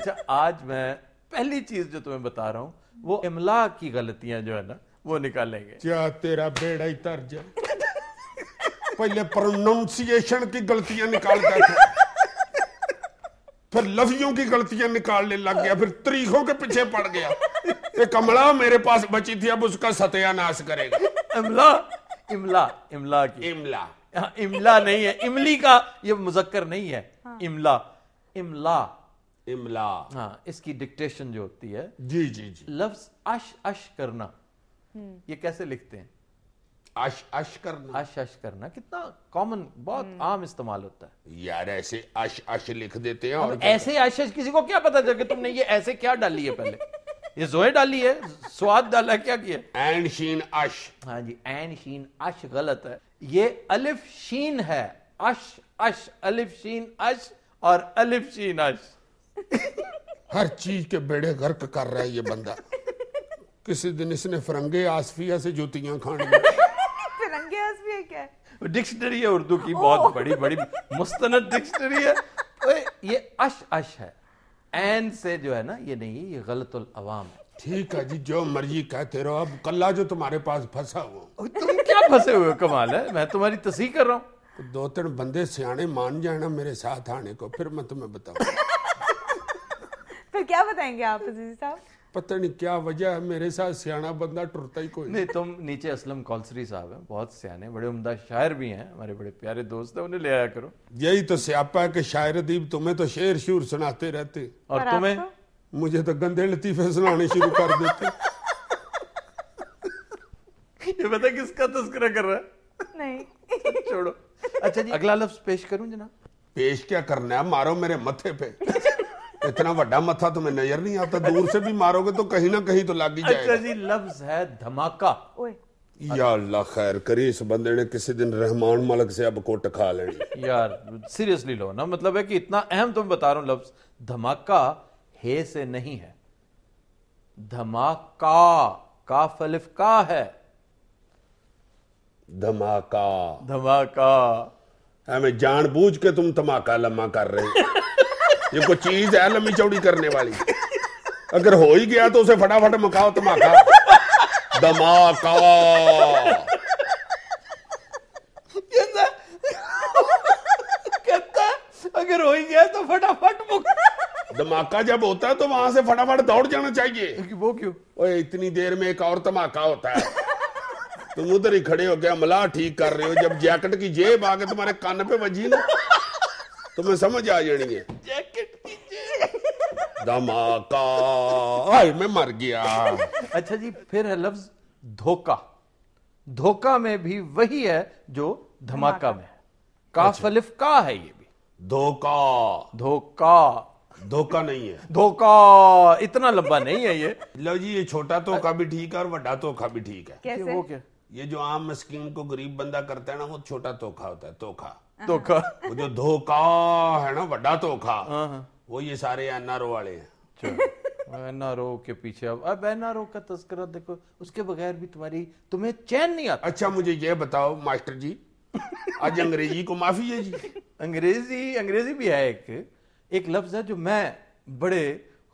अच्छा आज मैं पहली चीज जो तुम्हें बता रहा हूँ वो इमला की गलतियां जो है ना वो निकालेंगे क्या तेरा बेड़ा ही तर्ज पहले प्रोनाउंसिएशन की गलतियां निकाल था फिर लफियों की गलतियां निकालने लग गया फिर तरीखों के पीछे पड़ गया ये कमला मेरे पास बची थी अब उसका सत्यानाश करेगा इमला इमला इमला की इमला हाँ, इमला नहीं है इमली का ये मुजक्कर नहीं है हाँ। इमला इमला इमला हाँ इसकी डिक्टेशन जो होती है जी जी जी लफ्ज अश अश करना हम्म। ये कैसे लिखते हैं अश अश करना अश अश करना कितना कॉमन बहुत हम्म। आम इस्तेमाल होता है यार ऐसे अश अश लिख देते हैं और ऐसे अश अश किसी को क्या पता चल तुमने ये ऐसे क्या डाली है पहले ये जोए डाली है स्वाद डाला क्या किया एन शीन अश हाँ जी एन शीन अश गलत है ये अलिफ शीन है अश अश अलिफ शीन अश और अलिफ शीन अश हर चीज के बेड़े गर्क कर रहा है ये बंदा किसी दिन इसने फरंगे आसफिया से जूतियां खानी फिरंगे आसफिया क्या डिक्शनरी है उर्दू की बहुत बड़ी बड़ी मुस्तनद डिक्शनरी है तो ये अश अश है एन से जो है ना ये नहीं ये गलत अवाम है ठीक है जी जो मर्जी कहते रहो अब कल्ला जो तुम्हारे पास फंसा हुआ तुम क्या फंसे हुए कमाल है मैं तुम्हारी तसीह कर रहा हूँ दो तीन बंदे सियाने मान जाना मेरे साथ आने को फिर मैं तुम्हें बताऊँ फिर क्या बताएंगे आप अजीज साहब पता नहीं क्या वजह है मेरे साथ सियाना बंदा टूटता ही कोई नहीं तुम नीचे असलम कौलसरी साहब हैं बहुत सियाने बड़े उम्दा शायर भी हैं हमारे बड़े प्यारे दोस्त हैं उन्हें ले आया करो यही तो सियापा के शायर दीप तुम्हें तो शेर शूर सुनाते रहते और, तुम्हें मुझे तो गंदे लतीफे सुनाने शुरू कर देते ये पता किसका तस्करा कर रहा है नहीं छोड़ो अच्छा जी अगला लफ्ज पेश करूं जनाब पेश क्या करना है मारो मेरे मथे पे इतना वड्डा मथा तुम्हें तो नजर नहीं आता दूर से भी मारोगे तो कहीं ना कहीं तो लग ही अच्छा जाएगा अच्छा जी लफ्ज है धमाका ओए या अल्लाह खैर करे इस बंदे ने किसी दिन रहमान मलक से अब कोट खा लेनी यार सीरियसली लो ना मतलब है कि इतना अहम तुम तो बता रहा हूं लफ्ज धमाका हे से नहीं है धमाका का फलिफ का है धमाका धमाका हमें जानबूझ के तुम धमाका लम्मा कर रहे हो ये कोई चीज है लम्बी चौड़ी करने वाली अगर हो ही गया तो उसे फटाफट मकाओ धमाका धमाका अगर हो ही गया तो फटाफट धमाका जब होता है तो वहां से फटाफट दौड़ जाना चाहिए वो क्यों ओए इतनी देर में एक और धमाका होता है तुम उधर ही खड़े हो गया मलाह ठीक कर रहे हो जब जैकेट की जेब आके तुम्हारे कान पे बजी ना तुम्हें समझ आ जानी है धमाका आए मैं मर गया अच्छा जी फिर है लफ्ज धोखा धोखा में भी वही है जो धमाका में है काफलिफ अच्छा। का है ये भी धोखा धोखा धोखा नहीं है धोखा इतना लंबा नहीं है ये लो जी ये छोटा धोखा भी ठीक है और बड़ा धोखा भी ठीक है कैसे? अच्छा, वो क्या ये जो आम मस्किन को गरीब बंदा करता है ना वो छोटा धोखा होता है तोखा तोखा वो जो धोखा है ना बड़ा तोखा हाँ, हाँ। वो ये सारे एनआरओ वाले हैं एनआरओ के पीछे अब अब एनआरओ का तस्करा देखो उसके बगैर भी तुम्हारी तुम्हें चैन नहीं आता अच्छा मुझे ये बताओ मास्टर जी आज अंग्रेजी को माफी है जी अंग्रेजी अंग्रेजी भी है एक एक लफ्ज है जो मैं बड़े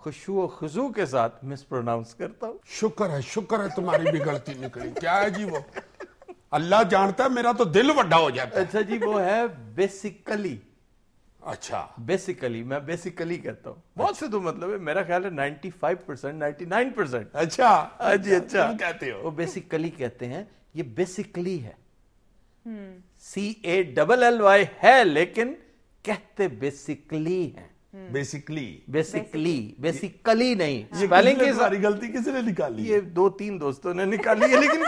खुशू खुजू के साथ मिस प्रोनाउंस करता हूँ शुक्र है शुक्र है तुम्हारी भी गलती निकली क्या है जी वो अल्लाह जानता है मेरा तो दिल वड्डा हो जाता है अच्छा जी वो है बेसिकली अच्छा बेसिकली मैं बेसिकली कहता हूँ अच्छा। बहुत से तो मतलब है मेरा ख्याल है five percent ninety nine percent अच्छा हाँ जी अच्छा, अच्छा। कहते हो वो बेसिकली कहते हैं ये बेसिकली है C A double L Y है लेकिन कहते बेसिकली है बेसिकली बेसिकली बेसिकली नहीं स्पेलिंग की सारी गलती किसने निकाली ये दो तीन दोस्तों ने निकाली है लेकिन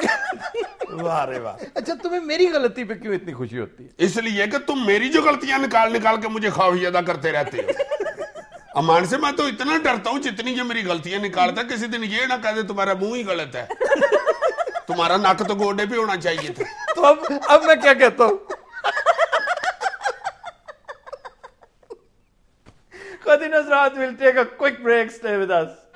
अच्छा तुम्हें मेरी गलती पे क्यों इतनी खुशी होती है इसलिए कि तुम मेरी जो गलतियां निकाल निकाल के मुझे खाविश ज्यादा करते रहते हो अमान से मैं तो इतना डरता हूँ जितनी ये मेरी गलतियां निकालता किसी दिन ये ना कह दे तुम्हारा मुंह ही गलत है तुम्हारा नाक तो गोडे पे होना चाहिए था तो अब अब मैं क्या कहता हूँ Kadinas Rod will take a quick break. Stay with us.